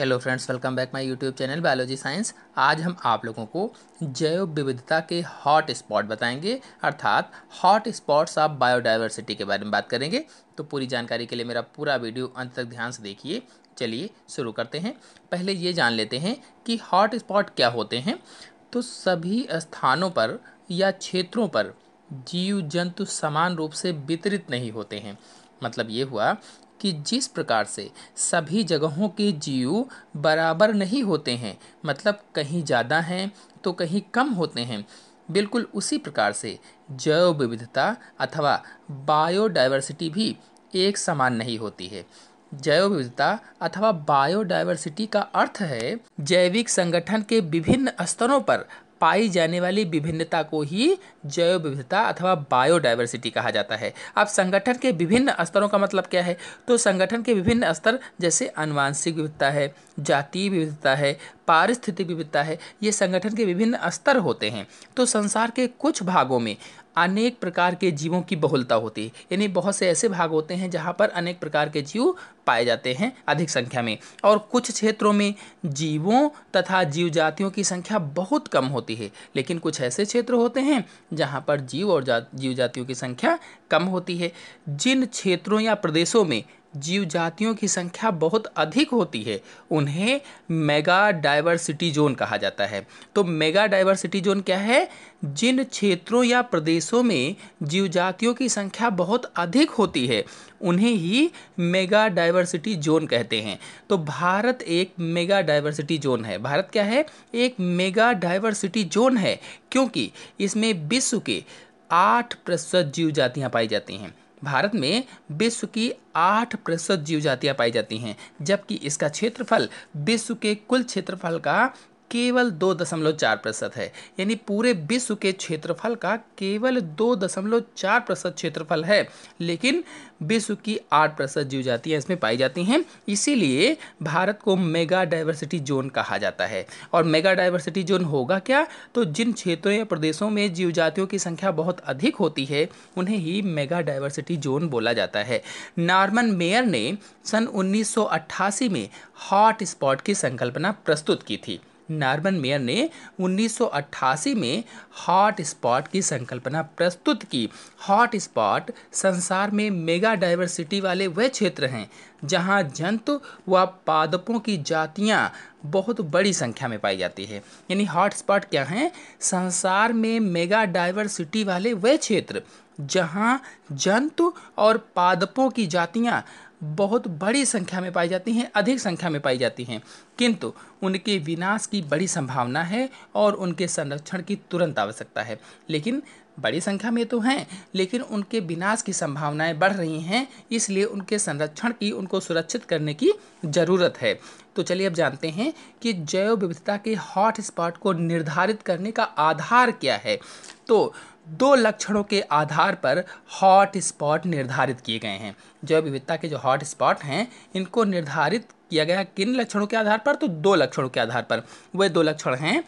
hello friends welcome back my YouTube channel biology science आज हम आप लोगों को जैव विविधता के हॉट स्पॉट बताएंगे अर्थात हॉट स्पॉट्स ऑफ बायोडाइवर्सिटी के बारे में बात करेंगे तो पूरी जानकारी के लिए मेरा पूरा वीडियो अंत तक ध्यान से देखिए चलिए शुरू करते हैं पहले ये जान लेते हैं कि हॉट स्पॉट क्या होते हैं तो सभी स्थानों पर या क्षेत्रों पर जीव जंतु समान रूप से वितरित नहीं होते हैं मतलब ये हुआ कि जिस प्रकार से सभी जगहों के जीव बराबर नहीं होते हैं मतलब कहीं ज़्यादा हैं तो कहीं कम होते हैं बिल्कुल उसी प्रकार से जैव विविधता अथवा बायोडाइवर्सिटी भी एक समान नहीं होती है जैव विविधता अथवा बायोडाइवर्सिटी का अर्थ है जैविक संगठन के विभिन्न स्तरों पर पाई जाने वाली विभिन्नता को ही जैव विविधता अथवा बायोडाइवर्सिटी कहा जाता है अब संगठन के विभिन्न स्तरों का मतलब क्या है तो संगठन के विभिन्न स्तर जैसे अनुवांशिक विविधता है जातीय विविधता है पारिस्थितिक विविधता है ये संगठन के विभिन्न स्तर होते हैं तो संसार के कुछ भागों में अनेक प्रकार के जीवों की बहुलता होती है यानी बहुत से ऐसे भाग होते हैं जहाँ पर अनेक प्रकार के जीव पाए जाते हैं अधिक संख्या में और कुछ क्षेत्रों में जीवों तथा जीव जातियों की संख्या बहुत कम होती है लेकिन कुछ ऐसे क्षेत्र होते हैं जहाँ पर जीव और जा, जीव जातियों की संख्या कम होती है जिन क्षेत्रों या प्रदेशों में जीव जातियों की संख्या बहुत अधिक होती है उन्हें मेगा डाइवर्सिटी जोन कहा जाता है तो मेगा डाइवर्सिटी जोन क्या है जिन क्षेत्रों या प्रदेशों में जीव जातियों की संख्या बहुत अधिक होती है उन्हें ही मेगा डाइवर्सिटी जोन कहते हैं तो भारत एक मेगा डाइवर्सिटी जोन है भारत क्या है एक मेगा डाइवर्सिटी जोन है क्योंकि इसमें विश्व के आठ प्रतिशत जीव जातियाँ पाई जाती हैं भारत में विश्व की आठ प्रतिशत जीव जातियाँ पाई जाती हैं जबकि इसका क्षेत्रफल विश्व के कुल क्षेत्रफल का केवल दो दशमलव चार प्रतिशत है यानी पूरे विश्व के क्षेत्रफल का केवल दो दशमलव चार प्रतिशत क्षेत्रफल है लेकिन विश्व की आठ प्रतिशत जीव जातियाँ इसमें पाई जाती हैं इसीलिए भारत को मेगा डाइवर्सिटी जोन कहा जाता है और मेगा डाइवर्सिटी जोन होगा क्या तो जिन क्षेत्रों या प्रदेशों में जीव जातियों की संख्या बहुत अधिक होती है उन्हें ही मेगा डाइवर्सिटी जोन बोला जाता है नॉर्मन मेयर ने सन 1988 में हॉट स्पॉट की संकल्पना प्रस्तुत की थी नार्बन मेयर ने 1988 में हॉट स्पॉट की संकल्पना प्रस्तुत की हॉट स्पॉट संसार में मेगा डाइवर्सिटी वाले वह क्षेत्र हैं जहां जंतु व पादपों की जातियां बहुत बड़ी संख्या में पाई जाती है यानी हॉटस्पॉट क्या हैं संसार में मेगा डाइवर्सिटी वाले वह क्षेत्र जहां जंतु और पादपों की जातियां बहुत बड़ी संख्या में पाई जाती हैं अधिक संख्या में पाई जाती हैं किंतु उनके विनाश की बड़ी संभावना है और उनके संरक्षण की तुरंत आवश्यकता है लेकिन बड़ी संख्या में तो हैं लेकिन उनके विनाश की संभावनाएं बढ़ रही हैं इसलिए उनके संरक्षण की उनको सुरक्षित करने की ज़रूरत है तो चलिए अब जानते हैं कि जैव विविधता के हॉटस्पॉट को निर्धारित करने का आधार क्या है तो दो लक्षणों के आधार पर हॉट स्पॉट निर्धारित किए गए हैं जैव विविधता के जो हॉट स्पॉट हैं इनको निर्धारित किया गया किन लक्षणों के आधार पर तो दो लक्षणों के आधार पर वे दो लक्षण हैं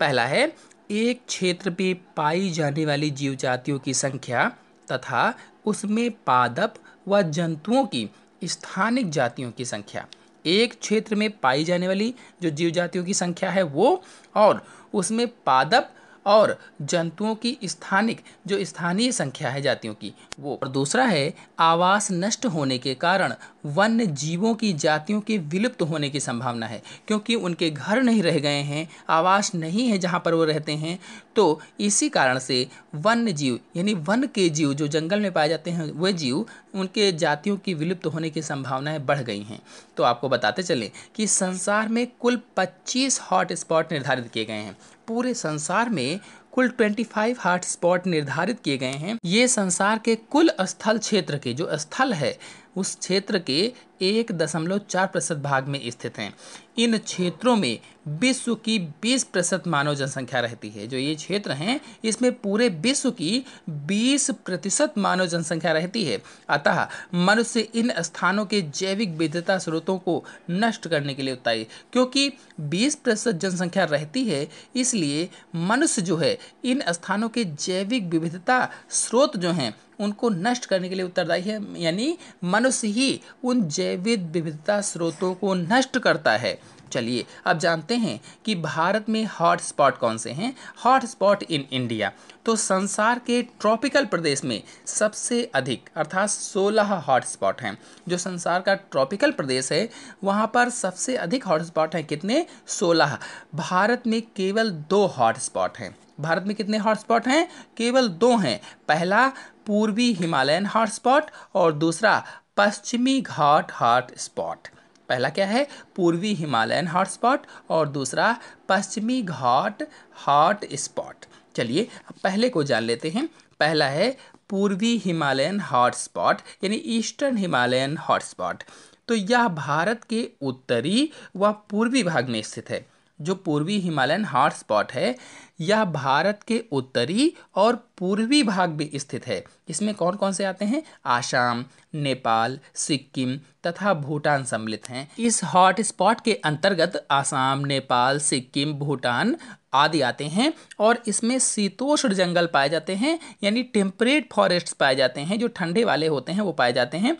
पहला है एक क्षेत्र में पाई जाने वाली जीव जातियों की संख्या तथा उसमें पादप व जंतुओं की स्थानिक जातियों की संख्या एक क्षेत्र में पाई जाने वाली जो जीव जातियों की संख्या है वो और उसमें पादप और जंतुओं की स्थानिक जो स्थानीय संख्या है जातियों की वो और दूसरा है आवास नष्ट होने के कारण वन्य जीवों की जातियों के विलुप्त होने की संभावना है क्योंकि उनके घर नहीं रह गए हैं आवास नहीं है जहाँ पर वो रहते हैं तो इसी कारण से वन्य जीव यानी वन के जीव जो जंगल में पाए जाते हैं वह जीव उनके जातियों की विलुप्त होने की संभावनाएँ बढ़ गई हैं तो आपको बताते चलें कि संसार में कुल पच्चीस हॉट स्पॉट निर्धारित किए गए हैं पूरे संसार में कुल 25 हॉट स्पॉट निर्धारित किए गए हैं ये संसार के कुल स्थल क्षेत्र के जो स्थल है उस क्षेत्र के एक दशमलव चार प्रतिशत भाग में स्थित हैं इन क्षेत्रों में विश्व की 20 प्रतिशत मानव जनसंख्या रहती है जो ये क्षेत्र हैं इसमें पूरे विश्व की 20 प्रतिशत मानव जनसंख्या रहती है अतः मनुष्य इन स्थानों के जैविक विविधता स्रोतों को नष्ट करने के लिए उत्ताई क्योंकि 20 प्रतिशत जनसंख्या रहती है इसलिए मनुष्य जो है इन स्थानों के जैविक विविधता स्रोत जो हैं उनको नष्ट करने के लिए उत्तरदायी है यानी मनुष्य ही उन जैविक विविधता स्रोतों को नष्ट करता है चलिए अब जानते हैं कि भारत में हॉट स्पॉट कौन से हैं हॉट स्पॉट इन इंडिया तो संसार के ट्रॉपिकल प्रदेश में सबसे अधिक अर्थात सोलह हॉट स्पॉट हैं जो संसार का ट्रॉपिकल प्रदेश है वहाँ पर सबसे अधिक हॉट स्पॉट हैं कितने सोलह भारत में केवल दो हॉट स्पॉट हैं भारत में कितने हॉटस्पॉट हैं केवल दो हैं पहला पूर्वी हिमालयन हॉटस्पॉट और दूसरा पश्चिमी घाट हॉटस्पॉट पहला क्या है पूर्वी हिमालयन हॉटस्पॉट और दूसरा पश्चिमी घाट हॉट स्पॉट चलिए अब पहले को जान लेते हैं पहला है पूर्वी हिमालयन हॉटस्पॉट यानी ईस्टर्न हिमालयन हॉटस्पॉट तो यह भारत के उत्तरी व पूर्वी भाग में स्थित है जो पूर्वी हिमालयन हॉट स्पॉट है यह भारत के उत्तरी और पूर्वी भाग में स्थित है इसमें कौन कौन से आते हैं आसाम नेपाल सिक्किम तथा भूटान सम्मिलित हैं इस हॉटस्पॉट के अंतर्गत आसाम नेपाल सिक्किम भूटान आदि आते हैं और इसमें शीतोष्ण जंगल पाए जाते हैं यानी टेम्परेट फॉरेस्ट पाए जाते हैं जो ठंडे वाले होते हैं वो पाए जाते हैं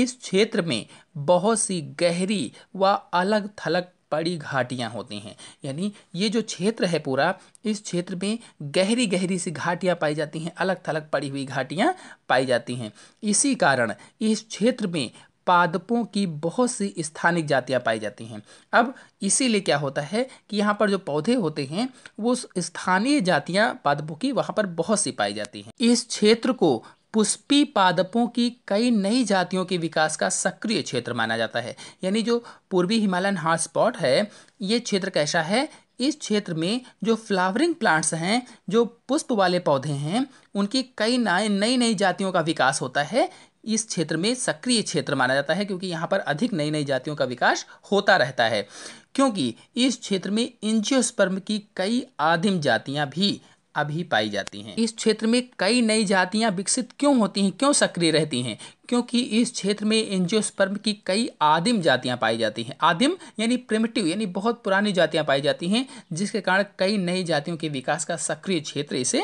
इस क्षेत्र में बहुत सी गहरी व अलग थलग बड़ी घाटियाँ होती हैं यानी ये जो क्षेत्र है पूरा इस क्षेत्र में गहरी गहरी सी घाटियाँ पाई जाती हैं अलग थलग पड़ी हुई घाटियाँ पाई जाती हैं इसी कारण इस क्षेत्र में पादपों की बहुत सी स्थानिक जातियाँ पाई जाती हैं अब इसीलिए क्या होता है कि यहाँ पर जो पौधे होते हैं वो स्थानीय जातियाँ पादपों की वहाँ पर बहुत सी पाई जाती हैं इस क्षेत्र को पुष्पी पादपों की कई नई जातियों के विकास का सक्रिय क्षेत्र माना जाता है यानी जो पूर्वी हिमालयन हॉटस्पॉट है ये क्षेत्र कैसा है इस क्षेत्र में जो फ्लावरिंग प्लांट्स हैं जो पुष्प वाले पौधे हैं उनकी कई नए नई नई जातियों का विकास होता है इस क्षेत्र में सक्रिय क्षेत्र माना जाता है क्योंकि यहाँ पर अधिक नई नई जातियों का विकास होता रहता है क्योंकि इस क्षेत्र में इंजियोस्पर्म की कई आदिम जातियाँ भी अभी पाई जाती हैं इस क्षेत्र में कई नई जातियां विकसित क्यों होती हैं क्यों सक्रिय रहती हैं क्योंकि इस क्षेत्र में एंजियोस्पर्म की कई आदिम जातियां पाई जाती हैं आदिम यानी प्रिमिटिव यानी बहुत पुरानी जातियां पाई जाती हैं जिसके कारण कई नई जातियों के विकास का सक्रिय क्षेत्र इसे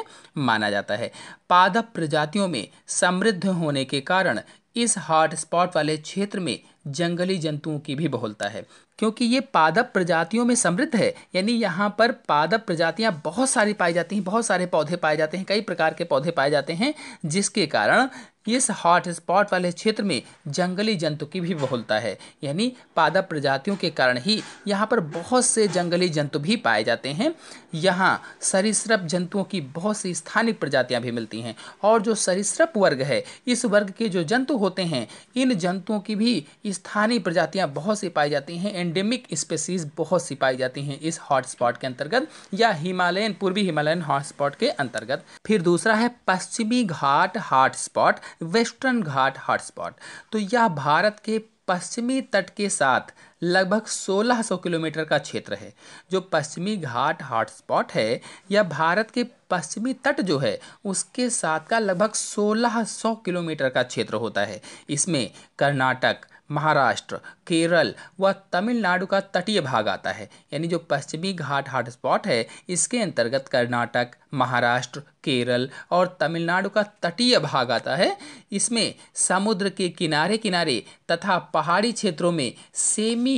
माना जाता है पादप प्रजातियों में समृद्ध होने के कारण इस हॉटस्पॉट वाले क्षेत्र में जंगली जंतुओं की भी बहुलता है क्योंकि ये पादप प्रजातियों में समृद्ध है यानी यहाँ पर पादप प्रजातियाँ बहुत सारी पाई जाती हैं बहुत सारे पौधे पाए जाते हैं कई प्रकार के पौधे पाए जाते हैं जिसके कारण इस हॉट स्पॉट वाले क्षेत्र में जंगली जंतु की भी बहुलता है यानी पादप प्रजातियों के कारण ही यहाँ पर बहुत से जंगली जंतु भी पाए जाते हैं यहाँ सरीसृप जंतुओं की बहुत सी स्थानिक प्रजातियाँ भी मिलती हैं और जो सरीसृप वर्ग है इस वर्ग के जो जंतु होते हैं इन जंतुओं की भी स्थानीय प्रजातियाँ बहुत सी पाई जाती हैं एंडेमिक स्पेसीज बहुत सी पाई जाती हैं इस हॉटस्पॉट के अंतर्गत या हिमालयन पूर्वी हिमालयन हॉटस्पॉट के अंतर्गत फिर दूसरा है पश्चिमी घाट हॉटस्पॉट वेस्टर्न घाट हॉटस्पॉट तो यह भारत के पश्चिमी तट के साथ लगभग 1600 किलोमीटर का क्षेत्र है जो पश्चिमी घाट हॉटस्पॉट है या भारत के पश्चिमी तट जो है उसके साथ का लगभग 1600 किलोमीटर का क्षेत्र होता है इसमें कर्नाटक महाराष्ट्र केरल व तमिलनाडु का तटीय भाग आता है यानी जो पश्चिमी घाट हॉटस्पॉट है इसके अंतर्गत कर्नाटक महाराष्ट्र केरल और तमिलनाडु का तटीय भाग आता है इसमें समुद्र के किनारे किनारे तथा पहाड़ी क्षेत्रों में सेमी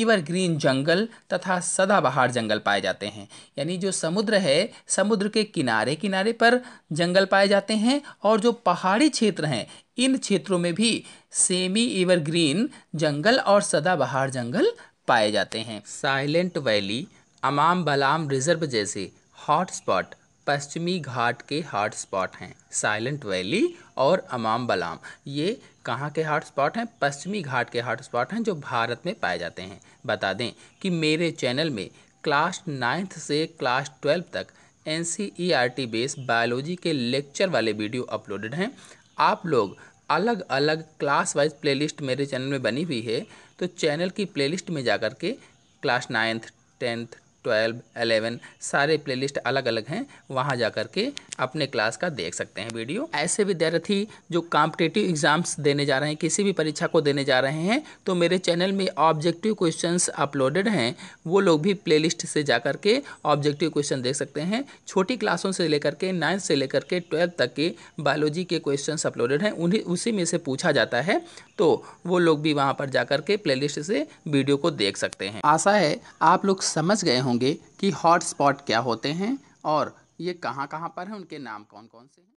ईवर ग्रीन जंगल तथा सदाबहार जंगल पाए जाते हैं यानी जो समुद्र है समुद्र के किनारे किनारे पर जंगल पाए जाते हैं और जो पहाड़ी क्षेत्र हैं इन क्षेत्रों में भी सेमी एवरग्रीन जंगल और और सदाबहार जंगल पाए जाते हैं साइलेंट वैली अमाम बलाम रिजर्व जैसे हॉटस्पॉट पश्चिमी घाट के हॉटस्पॉट हैं साइलेंट वैली और अमाम बलाम ये कहाँ के हॉटस्पॉट हैं पश्चिमी घाट के हॉटस्पॉट हैं जो भारत में पाए जाते हैं बता दें कि मेरे चैनल में क्लास नाइन्थ से क्लास ट्वेल्व तक एन सी बेस बायोलॉजी के लेक्चर वाले वीडियो अपलोडेड हैं आप लोग अलग अलग क्लास वाइज प्लेलिस्ट मेरे चैनल में बनी हुई है तो चैनल की प्लेलिस्ट में जा कर के class ninth tenth twelve eleven सारे प्लेलिस्ट अलग अलग हैं वहाँ जा कर के अपने क्लास का देख सकते हैं वीडियो ऐसे विद्यार्थी जो कॉम्पिटेटिव एग्जाम्स देने जा रहे हैं किसी भी परीक्षा को देने जा रहे हैं तो मेरे चैनल में ऑब्जेक्टिव क्वेश्चन अपलोडेड हैं वो लोग भी प्ले से जा कर के ऑब्जेक्टिव क्वेश्चन देख सकते हैं छोटी क्लासों से लेकर के नाइन्थ से लेकर के ट्वेल्थ तक के बायोलॉजी के क्वेश्चन अपलोडेड हैं उन्हीं उसी में से पूछा जाता है तो वो लोग भी वहाँ पर जा कर के लिस्ट से वीडियो को देख सकते हैं आशा है आप लोग समझ गए होंगे होंगे कि हॉटस्पॉट क्या होते हैं और ये कहाँ कहाँ पर हैं उनके नाम कौन कौन से हैं